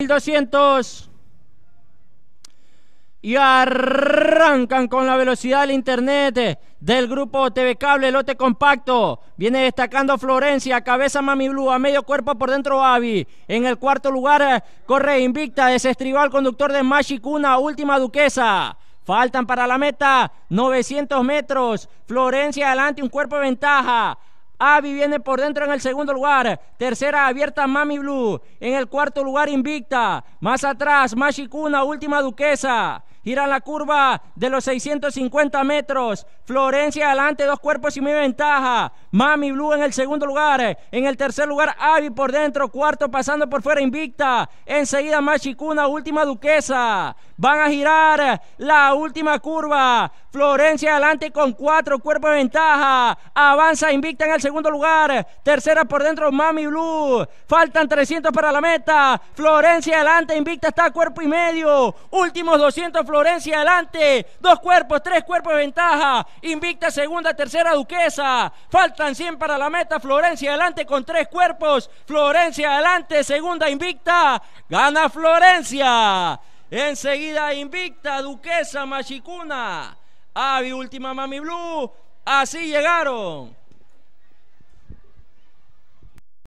1200 y arrancan con la velocidad del internet eh, del grupo TV Cable Lote Compacto. Viene destacando Florencia, cabeza Mami Blue, a medio cuerpo por dentro Avi. En el cuarto lugar eh, corre Invicta, desestriba al conductor de Machicuna, última duquesa. Faltan para la meta 900 metros. Florencia adelante, un cuerpo de ventaja. Avi viene por dentro en el segundo lugar. Tercera abierta Mami Blue. En el cuarto lugar Invicta. Más atrás Mashikuna, última duquesa. Giran la curva de los 650 metros. Florencia adelante, dos cuerpos y media ventaja. Mami Blue en el segundo lugar. Eh, en el tercer lugar, Avi por dentro. Cuarto pasando por fuera, invicta. Enseguida, Machicuna, última duquesa. Van a girar eh, la última curva. Florencia adelante con cuatro cuerpos de ventaja. Avanza invicta en el segundo lugar. Eh, tercera por dentro, Mami Blue. Faltan 300 para la meta. Florencia adelante, invicta está a cuerpo y medio. Últimos 200, Florencia adelante. Dos cuerpos, tres cuerpos de ventaja. Invicta segunda, tercera duquesa. Falta 100 para la meta. Florencia adelante con tres cuerpos. Florencia adelante, segunda invicta. Gana Florencia. Enseguida invicta, Duquesa Machicuna. Avi, última Mami Blue. Así llegaron.